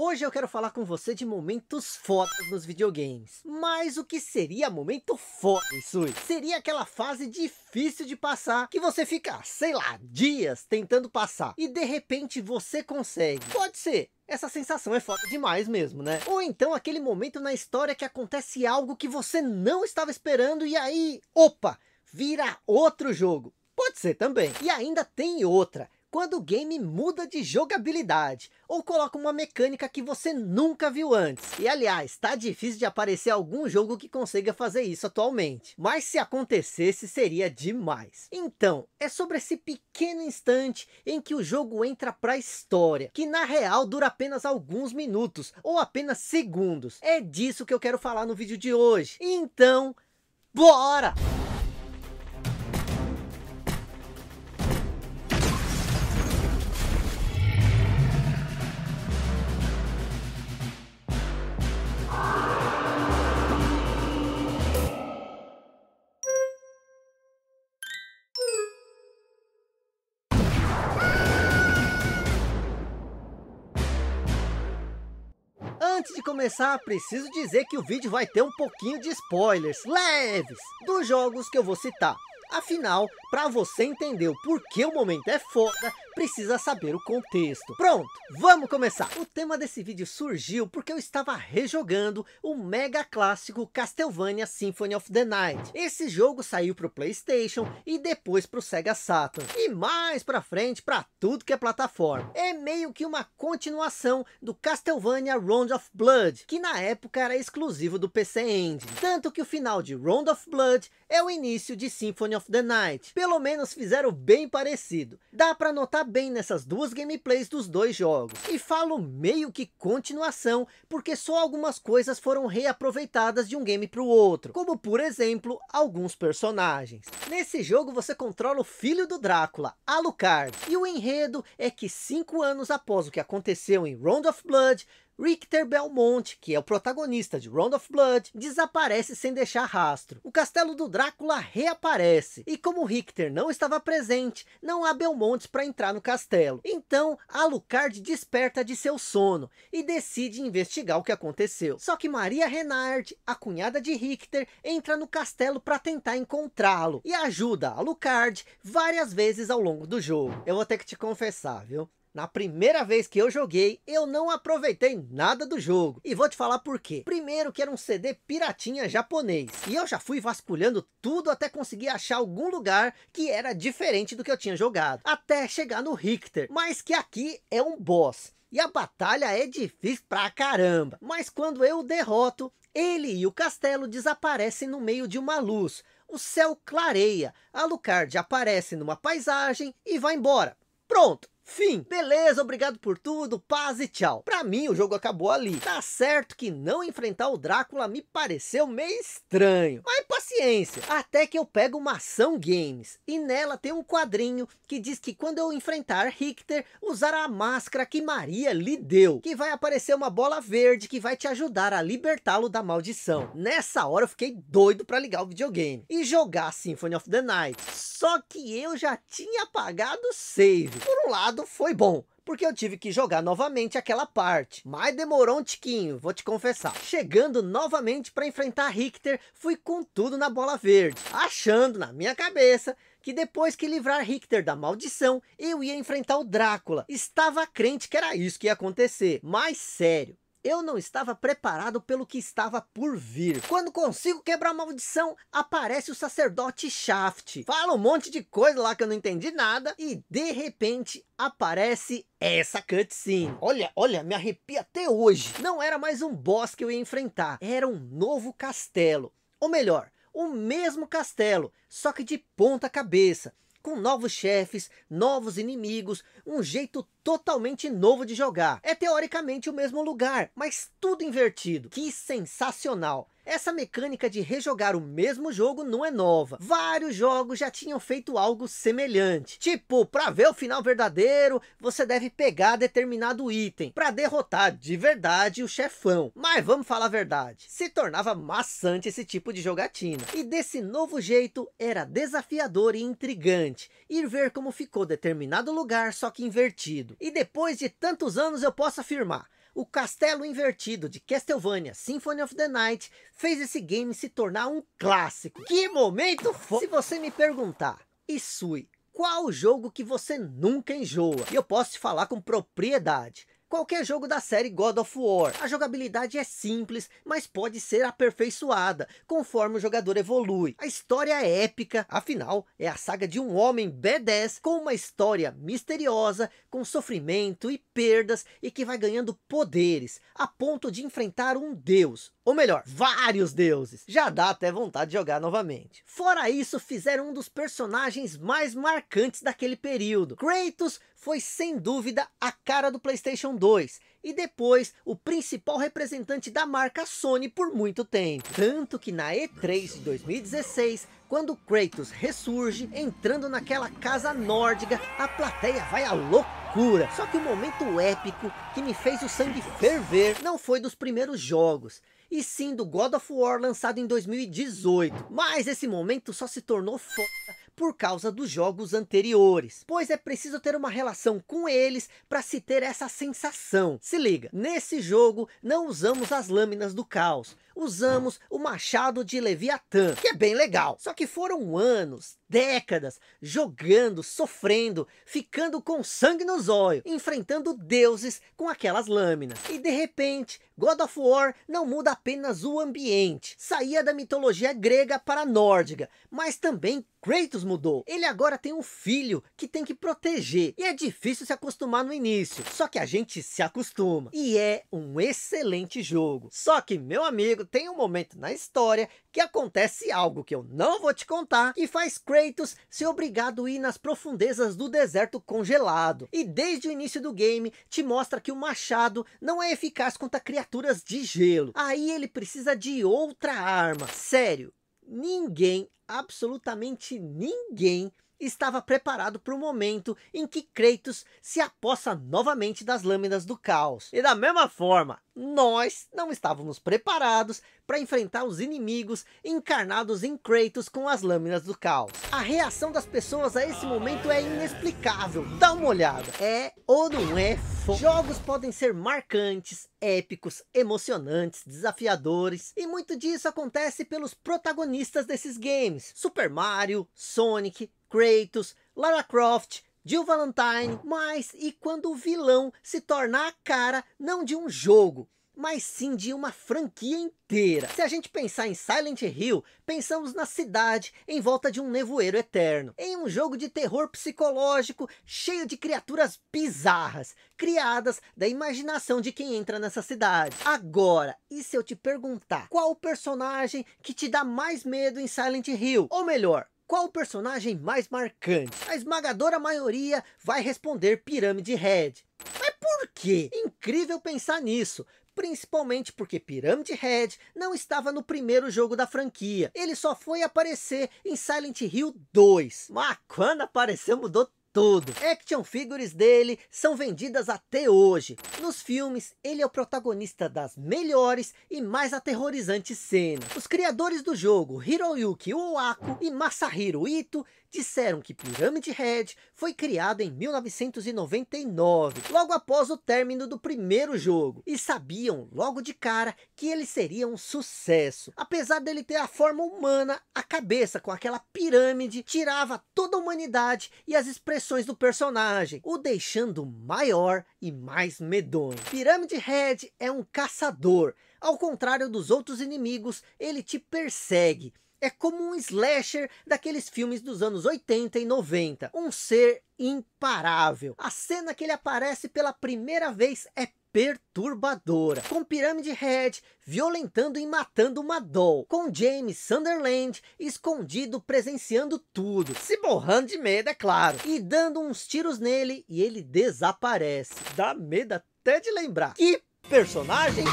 Hoje eu quero falar com você de momentos fodas nos videogames. Mas o que seria momento foda, Isui? Seria aquela fase difícil de passar, que você fica, sei lá, dias tentando passar. E de repente você consegue. Pode ser, essa sensação é foda demais mesmo, né? Ou então aquele momento na história que acontece algo que você não estava esperando e aí, opa, vira outro jogo. Pode ser também. E ainda tem outra, quando o game muda de jogabilidade ou coloca uma mecânica que você nunca viu antes. E aliás, tá difícil de aparecer algum jogo que consiga fazer isso atualmente. Mas se acontecesse, seria demais. Então, é sobre esse pequeno instante em que o jogo entra pra história, que na real dura apenas alguns minutos ou apenas segundos. É disso que eu quero falar no vídeo de hoje. Então, bora! começar, preciso dizer que o vídeo vai ter um pouquinho de spoilers leves dos jogos que eu vou citar. Afinal, para você entender o porquê o momento é foda, precisa saber o contexto. Pronto, vamos começar. O tema desse vídeo surgiu porque eu estava rejogando o mega clássico Castlevania Symphony of the Night. Esse jogo saiu para o Playstation e depois para o Sega Saturn. E mais para frente para tudo que é plataforma. É meio que uma continuação do Castlevania Round of Blood, que na época era exclusivo do PC Engine. Tanto que o final de Round of Blood é o início de Symphony of the Night. Pelo menos fizeram bem parecido. Dá para notar bem nessas duas gameplays dos dois jogos. E falo meio que continuação, porque só algumas coisas foram reaproveitadas de um game para o outro. Como por exemplo, alguns personagens. Nesse jogo você controla o filho do Drácula, Alucard. E o enredo é que cinco anos após o que aconteceu em Round of Blood, Richter Belmont, que é o protagonista de Round of Blood, desaparece sem deixar rastro. O castelo do Drácula reaparece, e como Richter não estava presente, não há Belmontes para entrar no castelo. Então, Alucard desperta de seu sono e decide investigar o que aconteceu. Só que Maria Renard, a cunhada de Richter, entra no castelo para tentar encontrá-lo e ajuda Alucard várias vezes ao longo do jogo. Eu vou ter que te confessar, viu? Na primeira vez que eu joguei, eu não aproveitei nada do jogo. E vou te falar por quê. Primeiro que era um CD piratinha japonês. E eu já fui vasculhando tudo até conseguir achar algum lugar que era diferente do que eu tinha jogado. Até chegar no Richter. Mas que aqui é um boss. E a batalha é difícil pra caramba. Mas quando eu derroto, ele e o castelo desaparecem no meio de uma luz. O céu clareia. Alucard aparece numa paisagem e vai embora. Pronto Fim. Beleza, obrigado por tudo, paz e tchau. Pra mim, o jogo acabou ali. Tá certo que não enfrentar o Drácula me pareceu meio estranho. Mas paciência. Até que eu pego uma ação games. E nela tem um quadrinho que diz que quando eu enfrentar Richter, usar a máscara que Maria lhe deu. Que vai aparecer uma bola verde que vai te ajudar a libertá-lo da maldição. Nessa hora eu fiquei doido pra ligar o videogame. E jogar Symphony of the Night. Só que eu já tinha apagado o save. Por um lado, foi bom, porque eu tive que jogar novamente aquela parte. Mas demorou um tiquinho, vou te confessar. Chegando novamente para enfrentar Richter, fui com tudo na bola verde, achando na minha cabeça que depois que livrar Richter da maldição, eu ia enfrentar o Drácula. Estava crente que era isso que ia acontecer, mas sério. Eu não estava preparado pelo que estava por vir. Quando consigo quebrar a maldição, aparece o sacerdote Shaft. Fala um monte de coisa lá que eu não entendi nada. E de repente aparece essa cutscene. Olha, olha, me arrepia até hoje. Não era mais um boss que eu ia enfrentar. Era um novo castelo. Ou melhor, o mesmo castelo, só que de ponta cabeça. Com novos chefes, novos inimigos, um jeito totalmente novo de jogar. É teoricamente o mesmo lugar, mas tudo invertido. Que sensacional! Essa mecânica de rejogar o mesmo jogo não é nova. Vários jogos já tinham feito algo semelhante. Tipo, para ver o final verdadeiro, você deve pegar determinado item para derrotar de verdade o chefão. Mas vamos falar a verdade, se tornava maçante esse tipo de jogatina. E desse novo jeito era desafiador e intrigante ir ver como ficou determinado lugar, só que invertido. E depois de tantos anos eu posso afirmar, o Castelo Invertido de Castlevania Symphony of the Night fez esse game se tornar um clássico. Que momento foda! Se você me perguntar, Isui, qual jogo que você nunca enjoa? E eu posso te falar com propriedade qualquer jogo da série God of War. A jogabilidade é simples, mas pode ser aperfeiçoada, conforme o jogador evolui. A história é épica, afinal, é a saga de um homem B10 com uma história misteriosa, com sofrimento e perdas, e que vai ganhando poderes, a ponto de enfrentar um deus, ou melhor, vários deuses. Já dá até vontade de jogar novamente. Fora isso, fizeram um dos personagens mais marcantes daquele período. Kratos foi sem dúvida a cara do Playstation 2 e depois o principal representante da marca Sony por muito tempo. Tanto que na E3 de 2016, quando Kratos ressurge, entrando naquela casa nórdica, a plateia vai à loucura. Só que o momento épico que me fez o sangue ferver não foi dos primeiros jogos, e sim do God of War lançado em 2018. Mas esse momento só se tornou foda por causa dos jogos anteriores, pois é preciso ter uma relação com eles para se ter essa sensação. Se liga, nesse jogo não usamos as lâminas do caos, usamos o machado de Leviatã, que é bem legal. Só que foram anos, décadas, jogando, sofrendo, ficando com sangue nos olhos, enfrentando deuses com aquelas lâminas. E de repente, God of War não muda apenas o ambiente, saía da mitologia grega para a nórdica, mas também Kratos mudou. Ele agora tem um filho que tem que proteger. E é difícil se acostumar no início. Só que a gente se acostuma. E é um excelente jogo. Só que, meu amigo, tem um momento na história que acontece algo que eu não vou te contar, que faz Kratos ser obrigado a ir nas profundezas do deserto congelado. E desde o início do game, te mostra que o machado não é eficaz contra criaturas de gelo. Aí ele precisa de outra arma. Sério, ninguém, absolutamente ninguém estava preparado para o momento em que Kratos se apossa novamente das lâminas do caos. E da mesma forma, nós não estávamos preparados para enfrentar os inimigos encarnados em Kratos com as lâminas do caos. A reação das pessoas a esse momento é inexplicável, dá uma olhada. É ou não é foda? Jogos podem ser marcantes, épicos, emocionantes, desafiadores, e muito disso acontece pelos protagonistas desses games. Super Mario, Sonic, Kratos, Lara Croft, Jill Valentine, mas e quando o vilão se torna a cara não de um jogo, mas sim de uma franquia inteira. Se a gente pensar em Silent Hill, pensamos na cidade em volta de um nevoeiro eterno, em um jogo de terror psicológico cheio de criaturas bizarras, criadas da imaginação de quem entra nessa cidade. Agora, e se eu te perguntar qual o personagem que te dá mais medo em Silent Hill? Ou melhor, qual o personagem mais marcante? A esmagadora maioria vai responder Pirâmide Head. Mas por quê? Incrível pensar nisso, principalmente porque Pirâmide Head não estava no primeiro jogo da franquia. Ele só foi aparecer em Silent Hill 2. Mas quando apareceu mudou tudo. Action figures dele são vendidas até hoje. Nos filmes, ele é o protagonista das melhores e mais aterrorizantes cenas. Os criadores do jogo, Hiroyuki Oaku e Masahiro Ito, disseram que Pyramid Head foi criado em 1999, logo após o término do primeiro jogo, e sabiam logo de cara que ele seria um sucesso. Apesar dele ter a forma humana, a cabeça com aquela pirâmide tirava toda a humanidade e as expressões do personagem, o deixando maior e mais medonho. Pyramid Head é um caçador, ao contrário dos outros inimigos, ele te persegue, é como um slasher daqueles filmes dos anos 80 e 90. Um ser imparável. A cena que ele aparece pela primeira vez é perturbadora, com Pirâmide Head violentando e matando uma doll, com James Sunderland escondido presenciando tudo, se borrando de medo, é claro, e dando uns tiros nele e ele desaparece. Dá medo até de lembrar. Que Personagem?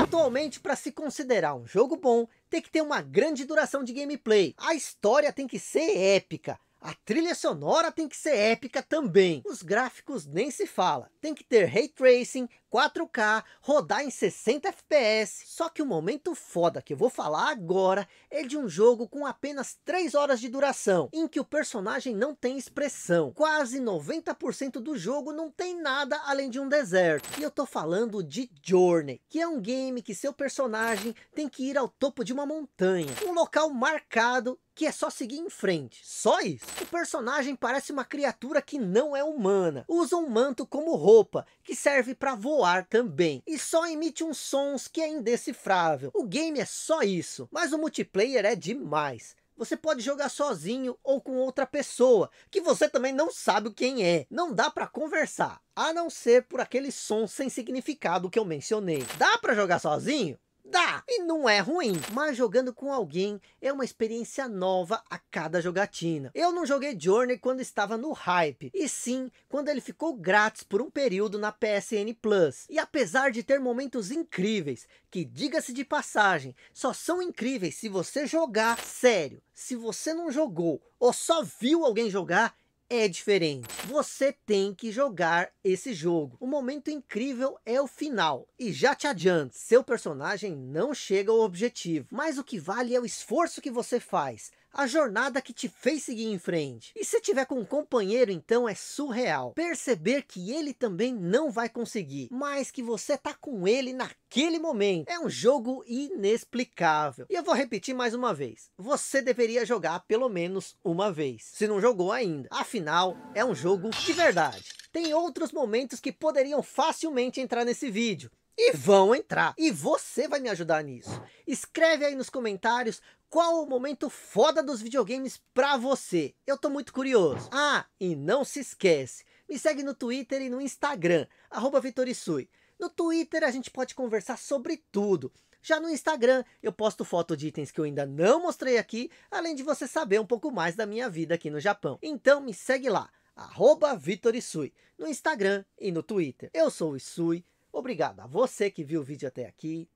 Atualmente, para se considerar um jogo bom, tem que ter uma grande duração de gameplay. A história tem que ser épica. A trilha sonora tem que ser épica também. Os gráficos nem se fala. Tem que ter ray tracing, 4K, rodar em 60 FPS. Só que o momento foda que eu vou falar agora é de um jogo com apenas 3 horas de duração, em que o personagem não tem expressão. Quase 90% do jogo não tem nada além de um deserto. E eu tô falando de Journey, que é um game que seu personagem tem que ir ao topo de uma montanha, um local marcado que é só seguir em frente. Só isso? O personagem parece uma criatura que não é humana. Usa um manto como roupa, que serve para voar também. E só emite uns sons que é indecifrável. O game é só isso, mas o multiplayer é demais. Você pode jogar sozinho ou com outra pessoa, que você também não sabe quem é. Não dá para conversar, a não ser por aquele som sem significado que eu mencionei. Dá para jogar sozinho? Dá, e não é ruim, mas jogando com alguém é uma experiência nova a cada jogatina. Eu não joguei Journey quando estava no hype, e sim quando ele ficou grátis por um período na PSN Plus. E apesar de ter momentos incríveis, que diga-se de passagem, só são incríveis se você jogar sério. Se você não jogou ou só viu alguém jogar, é diferente. Você tem que jogar esse jogo. O momento incrível é o final. E já te adianto, seu personagem não chega ao objetivo. Mas o que vale é o esforço que você faz a jornada que te fez seguir em frente. E se tiver com um companheiro, então é surreal. Perceber que ele também não vai conseguir, mas que você tá com ele naquele momento. É um jogo inexplicável. E eu vou repetir mais uma vez. Você deveria jogar pelo menos uma vez, se não jogou ainda. Afinal, é um jogo de verdade. Tem outros momentos que poderiam facilmente entrar nesse vídeo, e vão entrar. E você vai me ajudar nisso. Escreve aí nos comentários qual o momento foda dos videogames pra você. Eu tô muito curioso. Ah, e não se esquece. Me segue no Twitter e no Instagram, arroba Vitorisui. No Twitter a gente pode conversar sobre tudo. Já no Instagram eu posto foto de itens que eu ainda não mostrei aqui, além de você saber um pouco mais da minha vida aqui no Japão. Então me segue lá, arroba Vitorisui, no Instagram e no Twitter. Eu sou o Isui, Obrigado a você que viu o vídeo até aqui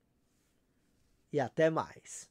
e até mais.